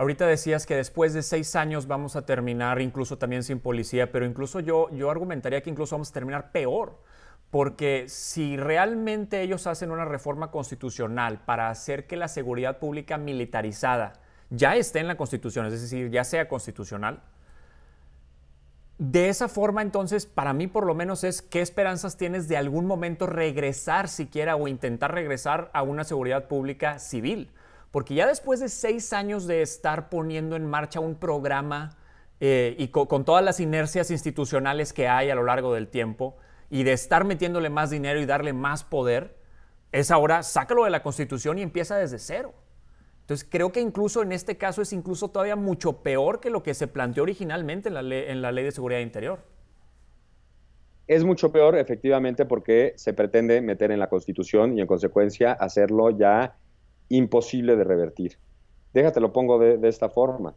Ahorita decías que después de seis años vamos a terminar incluso también sin policía, pero incluso yo, yo argumentaría que incluso vamos a terminar peor, porque si realmente ellos hacen una reforma constitucional para hacer que la seguridad pública militarizada ya esté en la Constitución, es decir, ya sea constitucional, de esa forma entonces, para mí por lo menos es qué esperanzas tienes de algún momento regresar siquiera o intentar regresar a una seguridad pública civil porque ya después de seis años de estar poniendo en marcha un programa eh, y con, todas las inercias institucionales que hay a lo largo del tiempo y de estar metiéndole más dinero y darle más poder, es ahora sácalo de la Constitución y empieza desde cero. Entonces creo que incluso en este caso es incluso todavía mucho peor que lo que se planteó originalmente en la ley de seguridad interior. Es mucho peor, efectivamente, porque se pretende meter en la Constitución y en consecuencia hacerlo ya imposible de revertir. Déjate, lo pongo de, esta forma.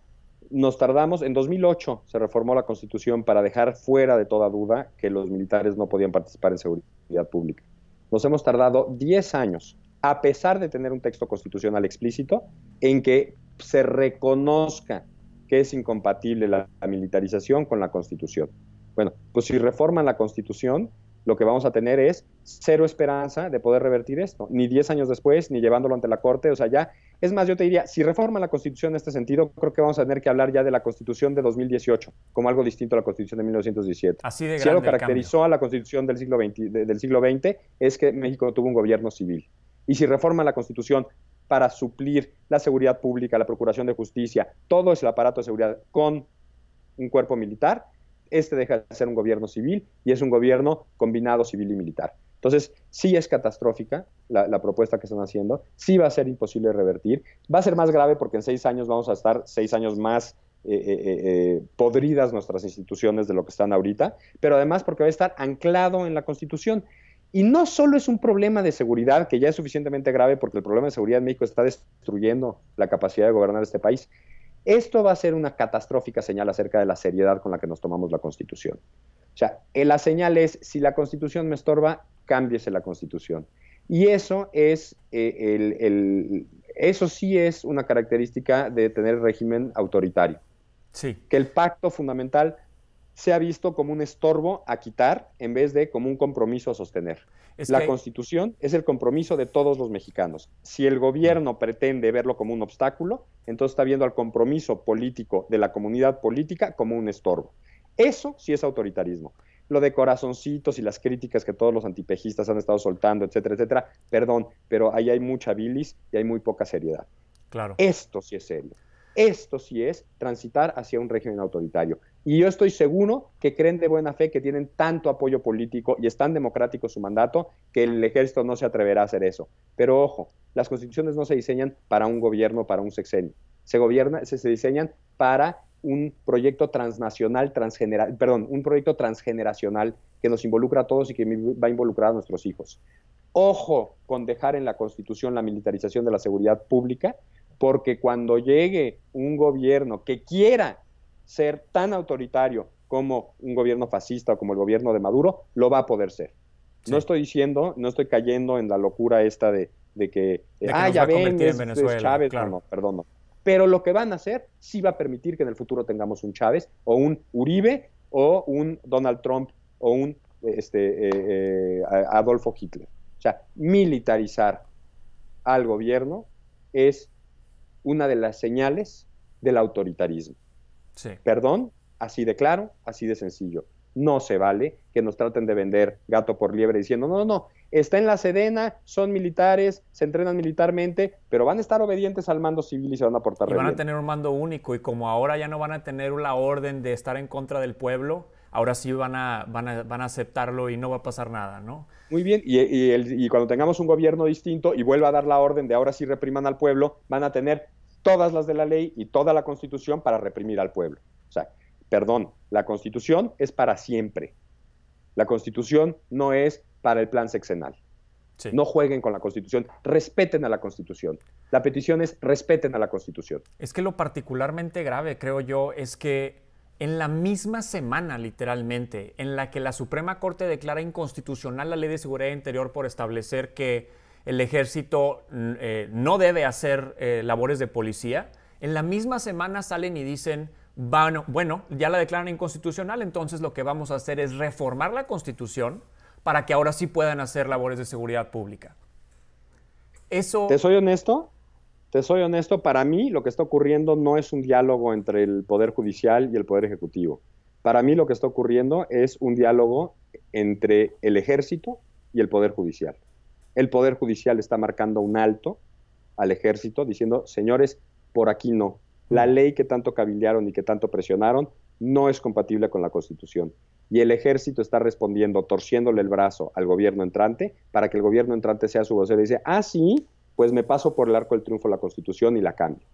Nos tardamos, en 2008 se reformó la Constitución para dejar fuera de toda duda que los militares no podían participar en seguridad pública. Nos hemos tardado 10 años, a pesar de tener un texto constitucional explícito, en que se reconozca que es incompatible la militarización con la Constitución. Bueno, pues si reforman la Constitución, lo que vamos a tener es cero esperanza de poder revertir esto, ni 10 años después, ni llevándolo ante la Corte, o sea, ya, es más, yo te diría, si reforma la Constitución en este sentido, creo que vamos a tener que hablar ya de la Constitución de 2018, como algo distinto a la Constitución de 1917. Así de si algo caracterizó a la Constitución del siglo, XX, del siglo es que México tuvo un gobierno civil. Y si reforma la Constitución para suplir la seguridad pública, la procuración de justicia, todo es el aparato de seguridad con un cuerpo militar, este deja de ser un gobierno civil y es un gobierno combinado civil y militar. Entonces, sí es catastrófica la, propuesta que están haciendo, sí va a ser imposible revertir, va a ser más grave porque en seis años vamos a estar seis años más eh, eh, eh, podridas nuestras instituciones de lo que están ahorita, pero además porque va a estar anclado en la Constitución. Y no solo es un problema de seguridad, que ya es suficientemente grave porque el problema de seguridad en México está destruyendo la capacidad de gobernar este país, esto va a ser una catastrófica señal acerca de la seriedad con la que nos tomamos la Constitución. O sea, eh, la señal es, si la Constitución me estorba, cámbiese la Constitución. Y eso es eh, el, eso sí es una característica de tener régimen autoritario. Sí. Que el pacto fundamental se ha visto como un estorbo a quitar en vez de como un compromiso a sostener. la Constitución es el compromiso de todos los mexicanos. Si el gobierno pretende verlo como un obstáculo, entonces está viendo al compromiso político de la comunidad política como un estorbo. Eso sí es autoritarismo. Lo de corazoncitos y las críticas que todos los antipejistas han estado soltando, etcétera, etcétera, perdón, pero ahí hay mucha bilis y hay muy poca seriedad. Claro. Esto sí es serio. Esto sí es transitar hacia un régimen autoritario. Y yo estoy seguro que creen de buena fe que tienen tanto apoyo político y es tan democrático su mandato que el ejército no se atreverá a hacer eso. Pero ojo, las constituciones no se diseñan para un gobierno, para un sexenio. Se, gobierna, se, diseñan para un proyecto transnacional, perdón, un proyecto transgeneracional que nos involucra a todos y que va a involucrar a nuestros hijos. Ojo con dejar en la Constitución la militarización de la seguridad pública, porque cuando llegue un gobierno que quiera ser tan autoritario como un gobierno fascista o como el gobierno de Maduro, lo va a poder ser. No estoy diciendo, no estoy cayendo en la locura esta de, eh, que, ah, ya ven, Chávez, no, perdón, no. Pero lo que van a hacer sí va a permitir que en el futuro tengamos un Chávez o un Uribe o un Donald Trump o un este, eh, eh, Adolfo Hitler. O sea, militarizar al gobierno es una de las señales del autoritarismo. Perdón, así de claro, así de sencillo. No se vale que nos traten de vender gato por liebre diciendo, no, no, no, está en la Sedena, son militares, se entrenan militarmente, pero van a estar obedientes al mando civil y se van a portar y van a tener un mando único y como ahora ya no van a tener la orden de estar en contra del pueblo, ahora sí van a, van a, aceptarlo y no va a pasar nada, ¿no? Muy bien, y, y, y cuando tengamos un gobierno distinto y vuelva a dar la orden de ahora sí repriman al pueblo, van a tener todas las de la ley y toda la constitución para reprimir al pueblo. O sea, perdón, la constitución es para siempre. La constitución no es para el plan sexenal. No jueguen con la Constitución, respeten a la Constitución. La petición es respeten a la Constitución. Es que lo particularmente grave, creo yo, es que en la misma semana, literalmente, en la que la Suprema Corte declara inconstitucional la Ley de Seguridad Interior por establecer que el ejército mm, eh, no debe hacer eh, labores de policía, en la misma semana salen y dicen, bueno, bueno, ya la declaran inconstitucional, entonces lo que vamos a hacer es reformar la constitución para que ahora sí puedan hacer labores de seguridad pública. Eso... ¿Te soy honesto? Te soy honesto, para mí lo que está ocurriendo no es un diálogo entre el Poder Judicial y el Poder Ejecutivo. Para mí lo que está ocurriendo es un diálogo entre el ejército y el Poder Judicial. El Poder Judicial está marcando un alto al ejército, diciendo, señores, por aquí no. La mm. ley que tanto cabildearon y que tanto presionaron no es compatible con la Constitución. Y el ejército está respondiendo, torciéndole el brazo al gobierno entrante, para que el gobierno entrante sea su vocero y dice, ah, sí, pues me paso por el arco del triunfo la Constitución y la cambio.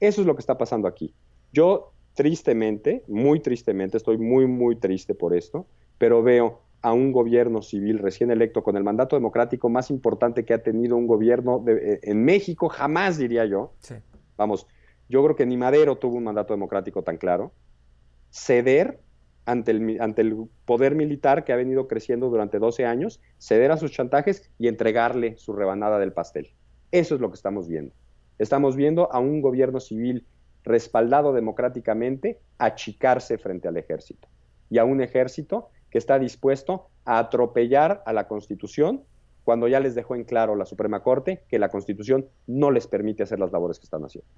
Eso es lo que está pasando aquí. Yo tristemente, muy tristemente, estoy muy, muy triste por esto, pero veo a un gobierno civil recién electo con el mandato democrático más importante que ha tenido un gobierno eh, en México, jamás diría yo. Vamos, yo creo que ni Madero tuvo un mandato democrático tan claro. Ceder ante el, ante el poder militar que ha venido creciendo durante 12 años, ceder a sus chantajes y entregarle su rebanada del pastel. Eso es lo que estamos viendo. Estamos viendo a un gobierno civil respaldado democráticamente achicarse frente al ejército y a un ejército está dispuesto a atropellar a la Constitución cuando ya les dejó en claro la Suprema Corte que la Constitución no les permite hacer las labores que están haciendo.